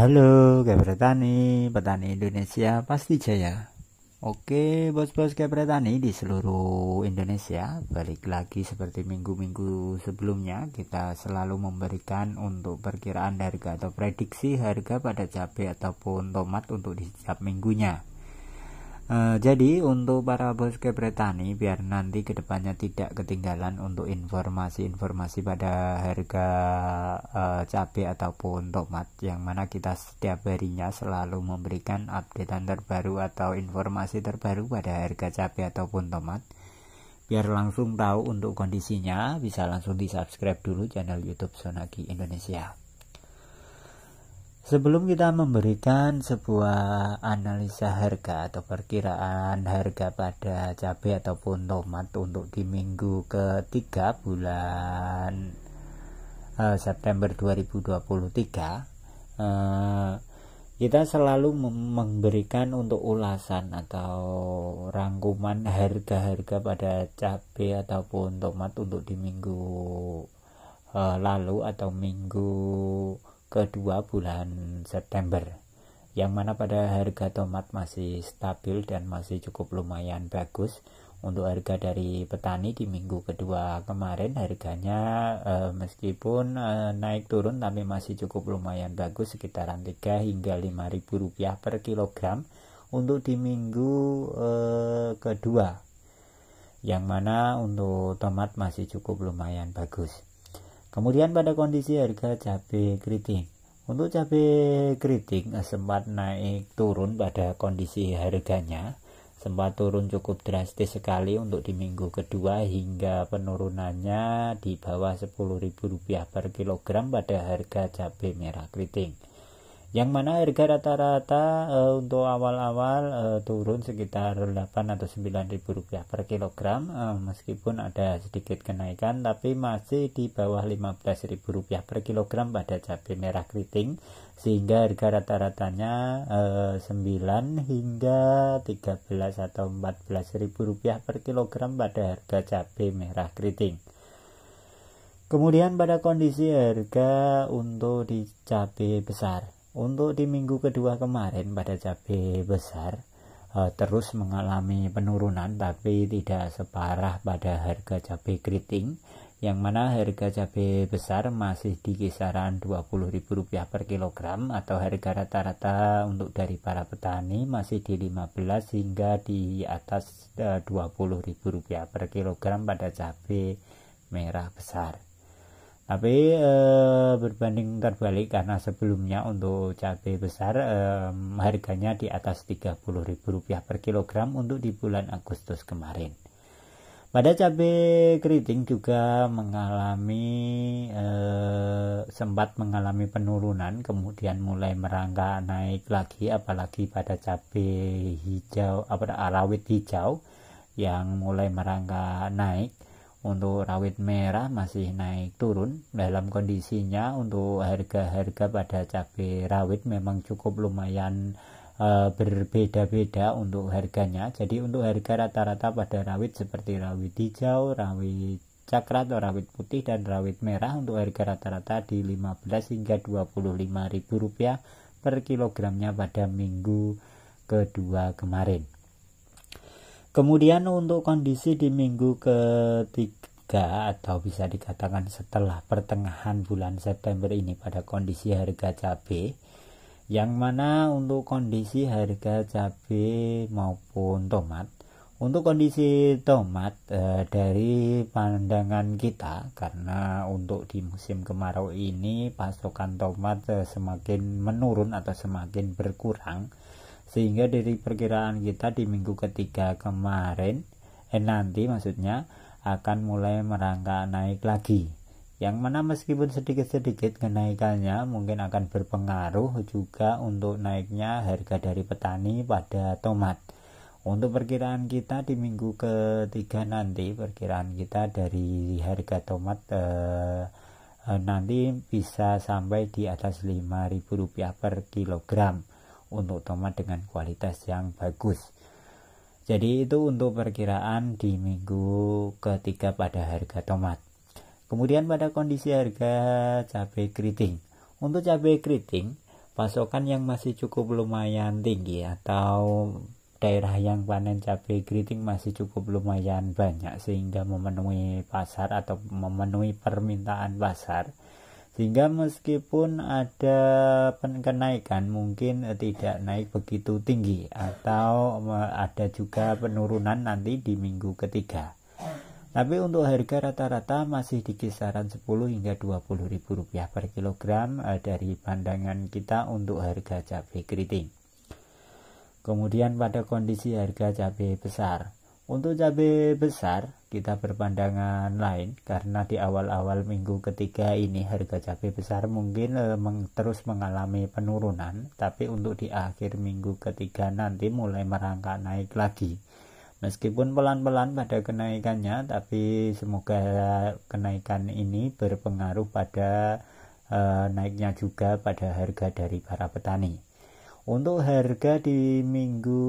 Halo Gabriel Tani, petani Indonesia pasti jaya. Oke, bos-bos Gabriel Tani di seluruh Indonesia, balik lagi seperti minggu-minggu sebelumnya, kita selalu memberikan untuk perkiraan harga atau prediksi harga pada cabai ataupun tomat untuk di setiap minggunya. Uh, jadi untuk para bos petani biar nanti kedepannya tidak ketinggalan untuk informasi-informasi pada harga uh, cabai ataupun tomat yang mana kita setiap harinya selalu memberikan updatean terbaru atau informasi terbaru pada harga cabai ataupun tomat biar langsung tahu untuk kondisinya bisa langsung di subscribe dulu channel YouTube Sonagi Indonesia. Sebelum kita memberikan sebuah analisa harga atau perkiraan harga pada cabai ataupun tomat untuk di minggu ketiga bulan uh, September 2023, uh, eh, kita selalu memberikan untuk ulasan atau rangkuman harga-harga pada cabai ataupun tomat untuk di minggu uh, lalu atau minggu kedua bulan September yang mana pada harga tomat masih stabil dan masih cukup lumayan bagus untuk harga dari petani di minggu kedua kemarin harganya eh, meskipun eh, naik turun tapi masih cukup lumayan bagus sekitaran 3 hingga 5 ribu rupiah per kilogram untuk di minggu eh, kedua yang mana untuk tomat masih cukup lumayan bagus Kemudian pada kondisi harga cabe keriting. Untuk cabe keriting eh, sempat naik turun pada kondisi harganya sempat turun cukup drastis sekali untuk di minggu kedua hingga penurunannya di bawah Rp10.000 per kilogram pada harga cabe merah keriting yang mana harga rata-rata uh, untuk awal-awal uh, turun sekitar 8 atau 9 ribu rupiah per kilogram uh, meskipun ada sedikit kenaikan tapi masih di bawah 15 ribu rupiah per kilogram pada cabai merah keriting sehingga harga rata-ratanya uh, 9 hingga 13 atau 14 ribu rupiah per kilogram pada harga cabai merah keriting Kemudian pada kondisi harga untuk di cabai besar. Untuk di minggu kedua kemarin pada cabai besar eh, terus mengalami penurunan tapi tidak separah pada harga cabai keriting yang mana harga cabai besar masih di kisaran Rp20.000 per kilogram atau harga rata-rata untuk dari para petani masih di 15 hingga di atas eh, Rp20.000 per kilogram pada cabai merah besar tapi e, berbanding terbalik karena sebelumnya untuk cabai besar e, harganya di atas Rp30.000 per kilogram untuk di bulan Agustus kemarin. Pada cabai keriting juga mengalami e, sempat mengalami penurunan kemudian mulai merangkak naik lagi apalagi pada cabai hijau apa arawit hijau yang mulai merangkak naik untuk rawit merah masih naik turun dalam kondisinya untuk harga-harga pada cabai rawit memang cukup lumayan e, berbeda-beda untuk harganya jadi untuk harga rata-rata pada rawit seperti rawit hijau, rawit cakrat atau rawit putih dan rawit merah untuk harga rata-rata di 15 hingga 25 ribu rupiah per kilogramnya pada minggu kedua kemarin Kemudian untuk kondisi di minggu ketiga atau bisa dikatakan setelah pertengahan bulan September ini pada kondisi harga cabai yang mana untuk kondisi harga cabai maupun tomat untuk kondisi tomat eh, dari pandangan kita karena untuk di musim kemarau ini pasokan tomat eh, semakin menurun atau semakin berkurang sehingga dari perkiraan kita di minggu ketiga kemarin eh nanti maksudnya akan mulai merangkak naik lagi yang mana meskipun sedikit-sedikit kenaikannya mungkin akan berpengaruh juga untuk naiknya harga dari petani pada tomat untuk perkiraan kita di minggu ketiga nanti perkiraan kita dari harga tomat eh, eh nanti bisa sampai di atas 5000 rupiah per kilogram untuk tomat dengan kualitas yang bagus. Jadi itu untuk perkiraan di minggu ketiga pada harga tomat. Kemudian pada kondisi harga cabai keriting. Untuk cabai keriting, pasokan yang masih cukup lumayan tinggi atau daerah yang panen cabai keriting masih cukup lumayan banyak sehingga memenuhi pasar atau memenuhi permintaan pasar sehingga meskipun ada kenaikan mungkin tidak naik begitu tinggi atau ada juga penurunan nanti di minggu ketiga tapi untuk harga rata-rata masih di kisaran 10 hingga 20 ribu rupiah per kilogram eh, dari pandangan kita untuk harga cabai keriting kemudian pada kondisi harga cabai besar untuk cabai besar kita berpandangan lain karena di awal-awal minggu ketiga ini harga cabai besar mungkin e, meng, terus mengalami penurunan tapi untuk di akhir minggu ketiga nanti mulai merangkak naik lagi meskipun pelan-pelan pada kenaikannya tapi semoga kenaikan ini berpengaruh pada e, naiknya juga pada harga dari para petani untuk harga di minggu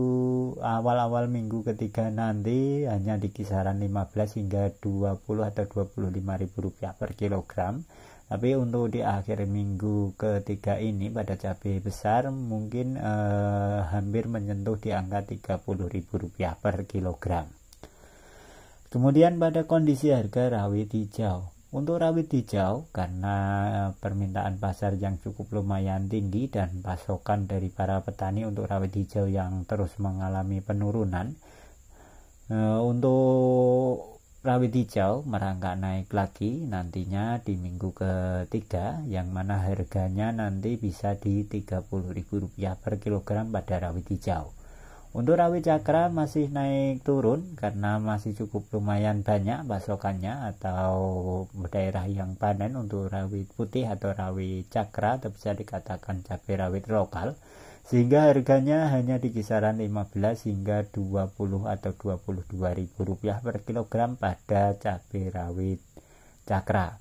awal-awal minggu ketiga nanti hanya di kisaran 15 hingga 20 atau 25 ribu rupiah per kilogram tapi untuk di akhir minggu ketiga ini pada cabai besar mungkin eh, hampir menyentuh di angka 30 ribu rupiah per kilogram kemudian pada kondisi harga rawit hijau untuk rawit hijau, karena eh, permintaan pasar yang cukup lumayan tinggi dan pasokan dari para petani untuk rawit hijau yang terus mengalami penurunan, eh, untuk rawit hijau merangkak naik lagi nantinya di minggu ketiga yang mana harganya nanti bisa di Rp30.000 per kilogram pada rawit hijau. Untuk rawit cakra masih naik turun karena masih cukup lumayan banyak pasokannya atau daerah yang panen untuk rawit putih atau rawit cakra atau bisa dikatakan cabai rawit lokal sehingga harganya hanya di kisaran 15 hingga 20 atau 22 ribu rupiah per kilogram pada cabai rawit cakra.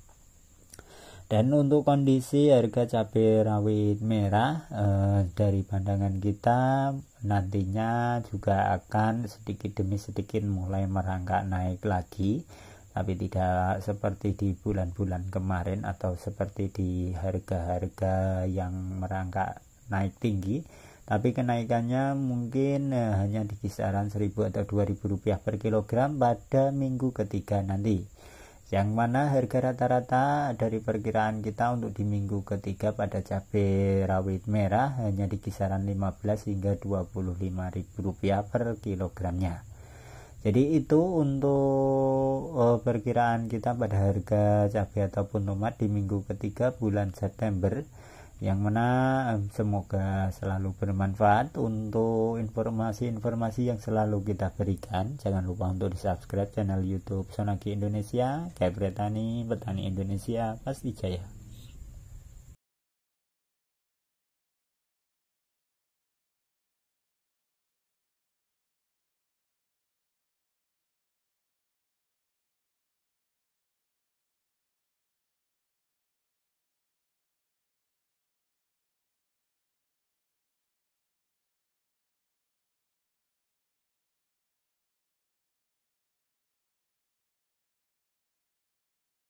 Dan untuk kondisi harga cabai rawit merah eh, dari pandangan kita nantinya juga akan sedikit demi sedikit mulai merangkak naik lagi tapi tidak seperti di bulan-bulan kemarin atau seperti di harga-harga yang merangkak naik tinggi tapi kenaikannya mungkin eh, hanya di kisaran 1000 atau 2000 rupiah per kilogram pada minggu ketiga nanti yang mana harga rata-rata dari perkiraan kita untuk di minggu ketiga pada cabai rawit merah hanya di kisaran 15 hingga 25 ribu rupiah per kilogramnya jadi itu untuk eh, perkiraan kita pada harga cabai ataupun tomat di minggu ketiga bulan September yang mana semoga selalu bermanfaat untuk informasi-informasi yang selalu kita berikan jangan lupa untuk di subscribe channel youtube Sonaki Indonesia Kayak Petani Indonesia Pasti Jaya